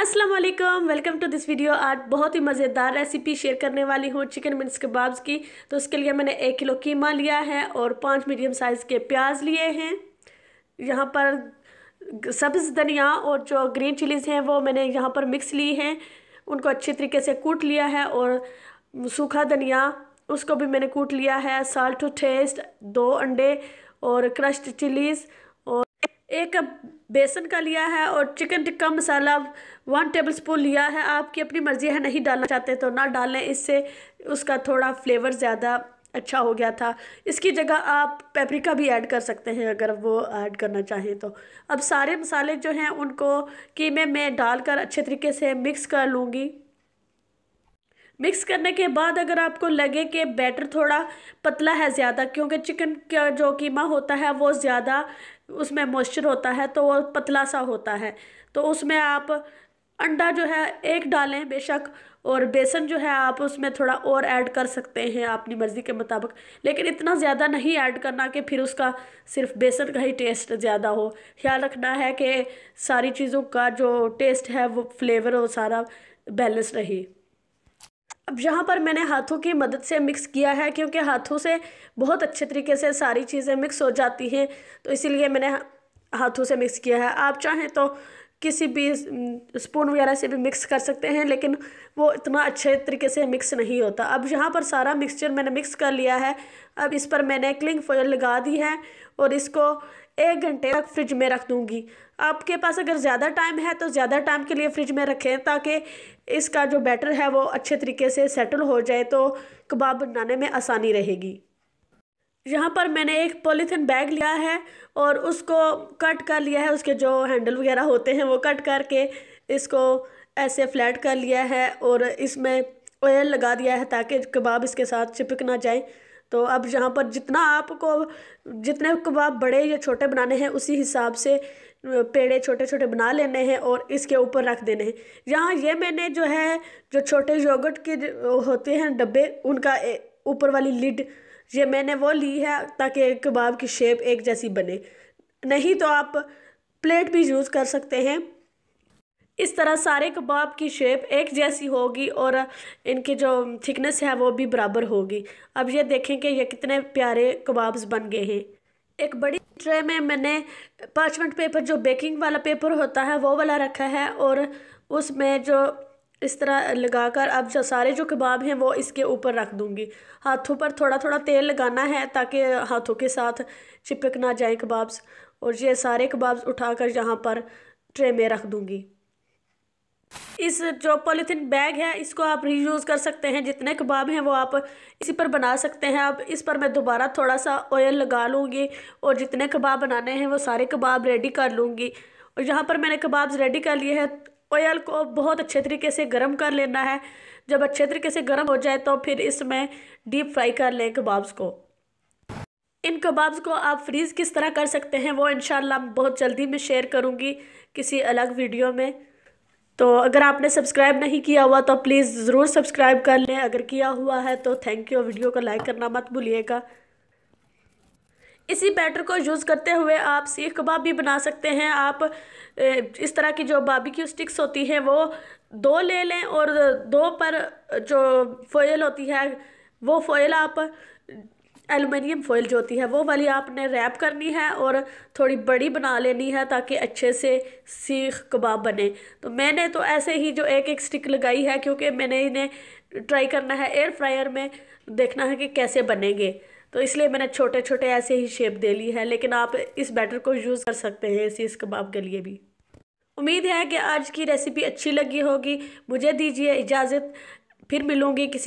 Aslam welcome to this video आज बहुत ही मज़ेदार रेसिपी शेयर करने वाली हूँ चिकन मिन्स कबाब्स की तो उसके लिए मैंने एक किलो कीमा लिया है और पाँच मीडियम साइज़ के प्याज लिए हैं यहाँ पर सब्ज़ धनिया और जो ग्रीन चिलीज़ हैं वो मैंने यहाँ पर मिक्स ली हैं उनको अच्छे तरीके से कूट लिया है और सूखा धनिया उसको भी मैंने कूट लिया है साल्ट टू टेस्ट दो अंडे और क्रश्ड चिलीज़ और एक कप बेसन का लिया है और chicken tikka masala one tablespoon लिया है आपकी अपनी मर्ज़ी है नहीं डालना चाहते तो ना डालें इससे उसका थोड़ा फ्लेवर ज़्यादा अच्छा हो गया था इसकी जगह आप पेपरिका भी ऐड कर सकते हैं अगर वो ऐड करना चाहें तो अब सारे मसाले जो हैं उनको कीमे में डालकर अच्छे तरीके से मिक्स कर लूँगी मिक्स करने के बाद अगर आपको लगे कि बैटर थोड़ा पतला है ज़्यादा क्योंकि चिकन का जो कीमा होता है वो ज़्यादा उसमें मॉइस्चर होता है तो वो पतला सा होता है तो उसमें आप अंडा जो है एक डालें बेशक और बेसन जो है आप उसमें थोड़ा और ऐड कर सकते हैं अपनी मर्ज़ी के मुताबिक लेकिन इतना ज़्यादा नहीं ऐड करना कि फिर उसका सिर्फ बेसन का ही टेस्ट ज़्यादा हो ख्याल रखना है कि सारी चीज़ों का जो टेस्ट है वो फ्लेवर और सारा बैलेंस रही अब यहाँ पर मैंने हाथों की मदद से मिक्स किया है क्योंकि हाथों से बहुत अच्छे तरीके से सारी चीज़ें मिक्स हो जाती हैं तो इसीलिए मैंने हाथों से मिक्स किया है आप चाहें तो किसी भी स्पून वगैरह से भी मिक्स कर सकते हैं लेकिन वो इतना अच्छे तरीके से मिक्स नहीं होता अब यहाँ पर सारा मिक्सचर मैंने मिक्स कर लिया है अब इस पर मैंने क्लिंग फॉयल लगा दी है और इसको एक घंटे तक फ्रिज में रख दूँगी आपके पास अगर ज़्यादा टाइम है तो ज़्यादा टाइम के लिए फ्रिज में रखें ताकि इसका जो बैटर है वो अच्छे तरीके से सेटल हो जाए तो कबाब बनाने में आसानी रहेगी यहाँ पर मैंने एक पॉलीथीन बैग लिया है और उसको कट कर लिया है उसके जो हैंडल वगैरह होते हैं वो कट करके इसको ऐसे फ्लैट कर लिया है और इसमें ऑयल लगा दिया है ताकि कबाब इसके साथ चिपक ना जाए तो अब जहाँ पर जितना आपको जितने कबाब बड़े या छोटे बनाने हैं उसी हिसाब से पेड़े छोटे छोटे बना लेने हैं और इसके ऊपर रख देने हैं यहाँ ये मैंने जो है जो छोटे योगर्ट के होते हैं डब्बे उनका ऊपर वाली लिड ये मैंने वो ली है ताकि कबाब की शेप एक जैसी बने नहीं तो आप प्लेट भी यूज़ कर सकते हैं इस तरह सारे कबाब की शेप एक जैसी होगी और इनकी जो थिकनेस है वो भी बराबर होगी अब ये देखें कि ये कितने प्यारे कबाब्स बन गए हैं एक बड़ी ट्रे में मैंने पार्चमेंट पेपर जो बेकिंग वाला पेपर होता है वो वाला रखा है और उसमें जो इस तरह लगाकर अब जो सारे जो कबाब हैं वो इसके ऊपर रख दूंगी हाथों पर थोड़ा थोड़ा तेल लगाना है ताकि हाथों के साथ चिपक ना जाए कबाब्स और ये सारे कबाब्स उठाकर यहाँ पर ट्रे में रख दूंगी इस जो पॉलीथीन बैग है इसको आप रीयूज़ कर सकते हैं जितने कबाब हैं वो आप इसी पर बना सकते हैं अब इस पर मैं दोबारा थोड़ा सा ऑयल लगा लूँगी और जितने कबाब बनाने हैं वो सारे कबाब रेडी कर लूँगी और यहाँ पर मैंने कबाब्स रेडी कर लिए हैं ऑयल को बहुत अच्छे तरीके से गर्म कर लेना है जब अच्छे तरीके से गर्म हो जाए तो फिर इसमें डीप फ्राई कर लें कबाब्स को इन कबाब्स को आप फ्रीज़ किस तरह कर सकते हैं वो इन बहुत जल्दी मैं शेयर करूँगी किसी अलग वीडियो में तो अगर आपने सब्सक्राइब नहीं किया हुआ तो प्लीज़ ज़रूर सब्सक्राइब कर लें अगर किया हुआ है तो थैंक यू वीडियो को लाइक करना मत भूलिएगा इसी बैटर को यूज़ करते हुए आप सीख कबाब भी बना सकते हैं आप इस तरह की जो की स्टिक्स होती हैं वो दो ले लें और दो पर जो फोयल होती है वो फोयल आप एलुमिनियम फॉइल जो होती है वो वाली आपने रैप करनी है और थोड़ी बड़ी बना लेनी है ताकि अच्छे से सीख कबाब बने तो मैंने तो ऐसे ही जो एक एक स्टिक लगाई है क्योंकि मैंने इन्हें ट्राई करना है एयर फ्रायर में देखना है कि कैसे बनेंगे तो इसलिए मैंने छोटे छोटे ऐसे ही शेप दे ली है लेकिन आप इस बैटर को यूज़ कर सकते हैं सीख कबाब के लिए भी उम्मीद है कि आज की रेसिपी अच्छी लगी होगी मुझे दीजिए इजाज़त फिर मिलूँगी किसी